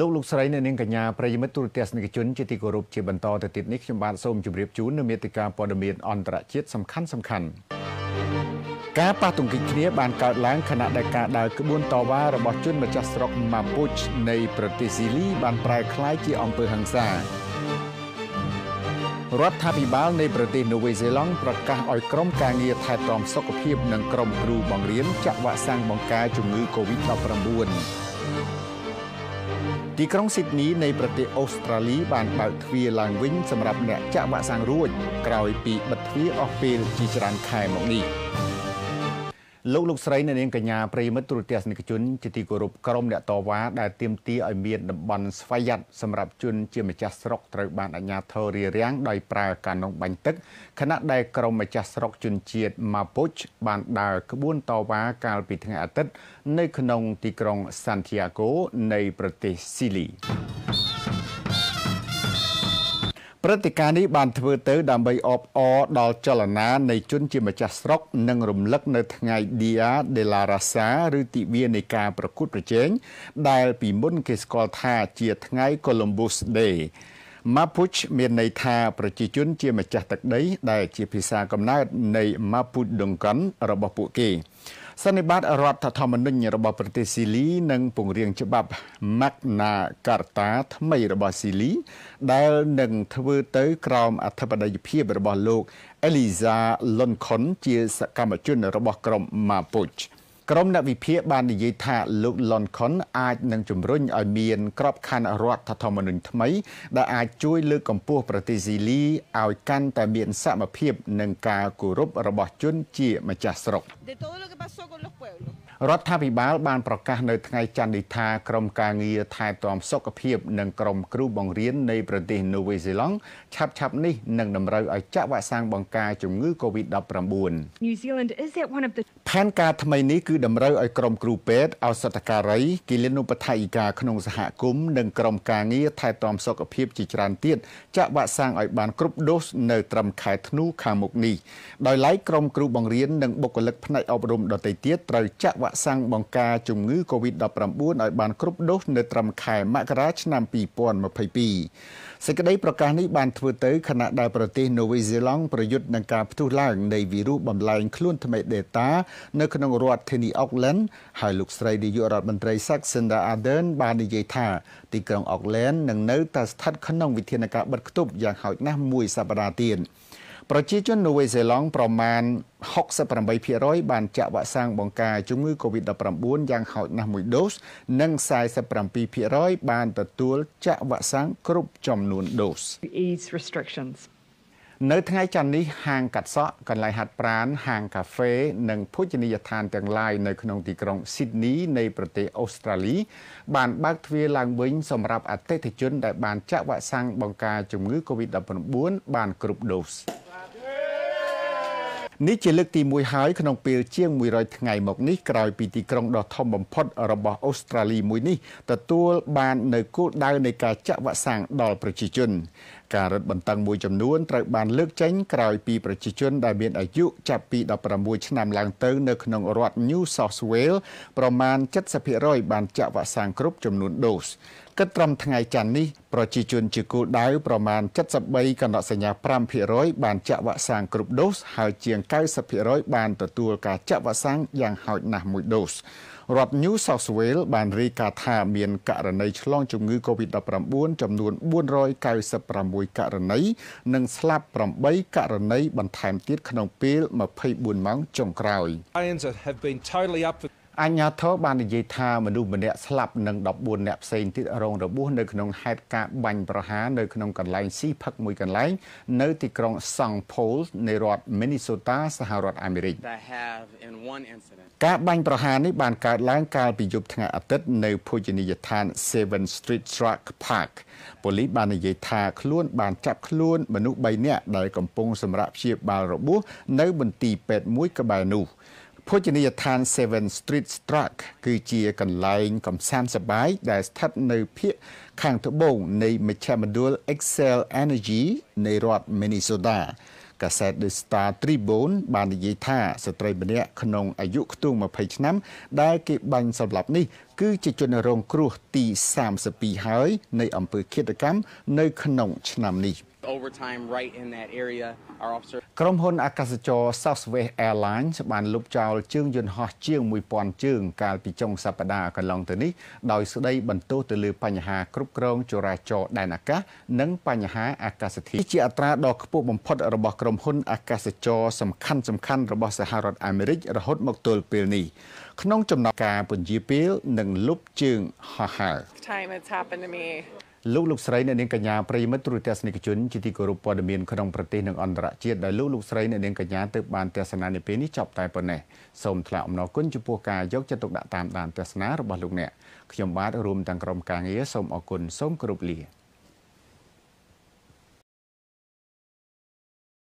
លោកលោកស្រីនៅនាងកញ្ញាប្រិយមិត្តទូរទស្សនិកជនជាទីគោរពជាបន្តទៅទៀតនេះខ្ញុំបាទសូមជម្រាបជូននៅមេតិការព័ត៌មានអន្តរជាតិសំខាន់សំខាន់ការប៉ះទង្គិចគ្នាបានកើតឡើងខណៈដែលការដើរក្បួនតវ៉ារបស់ជនម្ចាស់ស្រុកម៉ាពូចនៃប្រទេសស៊ីលីបានប្រែក្លាយ ជាអំពើហិង្សារដ្ឋាភិបាលនៃប្រទេសនូវេសេឡង់ប្រកាសឲ្យក្រុមការងារថែទាំ សុខភាពនិងក្រុមគ្រូបង្រៀនចាក់វ៉ាក់សាំងបង្ការជំងឺ Covid-19 ទីក្រុងស៊ីដនីនៃប្រទេសអូស្ត្រាលីបានបើកទ្វារឡើងវិញសម្រាប់អ្នកចាក់វ៉ាក់សាំងរួចក្រោយពីបិទទ្វារអស់ពេលជាច្រើនខែមកនេះ។លោកលោកស្រីនៅនាងកញ្ញាប្រិមិត្តទូរទស្សនិកជនជាទីគោរពក្រុមអ្នកតវ៉ាដែលទាមទារឲ្យមានតំបន់ស្វ័យយ័តសម្រាប់ជនជាម្ចាស់ស្រុកត្រូវបានអាជ្ញាធររារាំងដោយប្រើកាណុងបាញ់ទឹកខណៈដែលក្រុមម្ចាស់ស្រុកជនជាតិម៉ាពូចបានដើរក្បួនតវ៉ាកាលពីថ្ងៃអាទិត្យនៅក្នុងទីក្រុងសាន់ទីយ៉ាហ្គោនៃប្រទេសស៊ីលីព្រឹត្តិការណ៍នេះបានធ្វើទៅដើម្បីអបអរដល់ចលនានៃជនជាម្ចាស់ស្រុកនិងរំលឹកនៅថ្ងៃ Dia de la Raza ឬទិវានៃការប្រកួតប្រជែងដែលពីមុនគេស្គាល់ថាជាថ្ងៃ Columbus Day Mapuche មានន័យថាប្រជាជនជាម្ចាស់ទឹកដីដែលជាភាសាកំណើតនៃ Mapudungun របស់ពួកគេសន្និបាតរដ្ឋធម្មនុញ្ញរបស់ប្រទេសស៊ីលីនិងពង្រៀងច្បាប់ Magna Carta ថ្មីរបស់ស៊ីលីដែលនឹងធ្វើទៅក្រោមអធិបតេយ្យភាពរបស់លោក Eliza Lincoln ជា សកម្មជនរបស់ក្រុម Mapuche ក្រុមអ្នកវិភាគបាននិយាយថាលោក Lon Con អាចនឹងជំរុញឲ្យមានក្របខ័ណ្ឌរដ្ឋធម្មនុញ្ញថ្មីដែលអាចជួយលើកកម្ពស់ប្រទេសស៊ីលីឲ្យកាន់តែមានសមភាពនិងការគោរពរបស់ជនជាម្ចាស់ស្រុក។រដ្ឋាភិបាលបានប្រកាសនៅថ្ងៃច័ន្ទនេះថាក្រមការងារថែទាំសុខភាពនិងក្រមគ្រូបង្រៀននៃប្រទេសនូវេសេឡង់ឆាប់ឆាប់នេះនឹងតម្រូវឲ្យចាក់វ៉ាក់សាំងបង្ការជំងឺ Covid-19 ផែនការថ្មីនេះគឺតម្រូវឲ្យក្រមគ្រូពេទ្យឱសថការីគិលានុបដ្ឋាយិកាក្នុងសហគមន៍និងក្រមការងារថែទាំសុខភាពជាច្រើនទៀតចាក់វ៉ាក់សាំងឲ្យបានគ្រប់ដូសនៅត្រឹមខែធ្នូខាងមុខនេះដោយឡែកក្រមគ្រូបង្រៀននិងបុគ្គលិកផ្នែកអប់រំដទៃទៀតត្រូវចាក់វ៉ាក់សាំងបង្ការជំងឺ Covid-19 ឲ្យបានគ្រប់ដូសនៅត្រឹមខែមករាឆ្នាំ2022សេចក្តីប្រកាសនេះបានធ្វើទៅខណៈដែលប្រទេសនូវេសេឡង់ប្រយុទ្ធនឹងការផ្ទុះឡើងនៃវីរុសបំលែងខ្លួនថ្មី Delta នៅក្នុងរដ្ឋធានី Auckland ហើយលោកស្រីនាយករដ្ឋមន្ត្រីសាក់ Sandra Ardern បាននិយាយថាទីក្រុង Auckland នឹងនៅតែស្ថិតក្នុងវិធានការបិទគប់យ៉ាងហោចណាស់មួយសប្តាហ៍ទៀត។ប្រជាជននូវេហ្សេឡង់ប្រមាណ68%បានចាក់វ៉ាក់សាំងបង្ការជំងឺ Covid-19 យ៉ាងហោចណាស់មួយដូសនិង47%បានទទួលចាក់វ៉ាក់សាំងគ្រប់ចំនួនដូសនៅថ្ងៃច័ន្ទនេះហាងកាត់សក់កន្លែងហាត់ប្រាណហាងកាហ្វេ និងភោជនីយដ្ឋានទាំងឡាយនៅក្នុងទីក្រុងស៊ីដនីនៃប្រទេសអូស្ត្រាលីបានបើកទ្វារឡើងវិញសម្រាប់អតិថិជនដែលបានចាក់វ៉ាក់សាំងបង្ការជំងឺ Covid-19 បានគ្រប់ដូស។នេះជាលើកទី1ហើយក្នុងពេលជាង100ថ្ងៃមកនេះក្រោយពីទីក្រុងដ៏ធំបំផុតរបស់អូស្ត្រាលីមួយនេះទទួលបាននៅគោលដៅនៃការចាក់វ៉ាក់សាំងដល់ប្រជាជនការរឹតបន្តឹងមួយចំនួនត្រូវបានលើកចេញក្រោយពីប្រជាជនដែលមានអាយុចាប់ពី16ឆ្នាំឡើងទៅនៅក្នុងរដ្ឋ New South Wales ប្រមាណ70%បានចាក់វ៉ាក់សាំងគ្រប់ចំនួនដូសគិតត្រឹមថ្ងៃច័ន្ទនេះ ប្រជាជនជាគោលដៅប្រមាណ73កណ្ដកសញ្ញា5%បានចាក់វ៉ាក់សាំងគ្រប់ដូសហើយជាង90%បានទទួលការចាក់វ៉ាក់សាំងយ៉ាងហោចណាស់មួយដូសរដ្ឋ New South Wales បានរាយការណ៍ថាមានករណីឆ្លងជំងឺ COVID-19 ចំនួន496ករណីនិងស្លាប់8ករណីបន្ថែមទៀតក្នុងពេល24ម៉ោងចុងក្រោយ។អញ្ញាធរបាននិយាយថាមនុស្សម្នាក់ស្លាប់និង14អ្នកផ្សេងទៀតរងរបួសនៅក្នុងហេតុការណ៍បាញ់ប្រហារនៅក្នុងកន្លែងស៊ីផឹកមួយកន្លែងនៅទីក្រុង St. Paul នៃរដ្ឋ Minnesota សហរដ្ឋអាមេរិកការបាញ់ប្រហារនេះបានកើតឡើងកាលពីយប់ថ្ងៃអាទិត្យនៅភោជនីយដ្ឋាន Seven Street Truck Park ប៉ូលីសបាននិយាយថាខ្លួនបានចាប់ខ្លួនមនុស្ស3នាក់ដែលកំពុងសម្រាកព្យាបាលរបួសនៅមន្ទីរពេទ្យមួយក្បែរនោះ។ភោជនីយដ្ឋាន7 Street Struck គឺជា កន្លែង កំសាន្តសប្បាយដែលស្ថិតនៅភាគខាងត្បូងនៃមជ្ឈមណ្ឌល Excel Energy នៃរដ្ឋ Minnesota កាសែត The Star Tribune បាននិយាយថាស្ត្រីម្នាក់ក្នុងអាយុខ្ទង់20ឆ្នាំ ដែលគេបាញ់សម្លាប់នេះគឺជាជនរង គ្រោះទី32ហើយ នៃអំពើឃាតកម្មនៅក្នុងឆ្នាំនេះ។ overtime right in that area our officer ក្រុមហ៊ុនអាកាសចរ Southwest Airlines បានលុបចោលជើងយន្តហោះជាង1000ជើងកាលពីចុងសប្តាហ៍កន្លងទៅនេះដោយស្ដីបន្ទោសទៅលើបញ្ហាគ្រប់គ្រងចរាចរណ៍ដែនអាកាសនិងបញ្ហាអាកាសធាតុជាអត្រាដ៏ខ្ពស់បំផុតរបស់ក្រុមហ៊ុនអាកាសចរសំខាន់សំខាន់របស់សហរដ្ឋអាមេរិករហូតមកទល់ពេលនេះក្នុងចំណោមការពន្យាពេលនិងលុបជើងហោះហើរ Time it's happened to me លោកលោកស្រីអ្នកនាងកញ្ញាប្រិមិត្តទូរទស្សនិកជនជាទីគោរពព័ត៌មានក្នុងប្រទេសនិងអន្តរជាតិដែលលោកលោកស្រីអ្នកនាងកញ្ញាទើបបានទស្សនានាពេលនេះចប់តែប៉ុណ្ណេះសូមថ្លែងអំណរគុណចំពោះការយកចិត្តទុកដាក់តាមដានទស្សនារបស់លោកអ្នកខ្ញុំបាទរួមទាំងក្រុមការងារសូមអរគុណសូមគោរពលា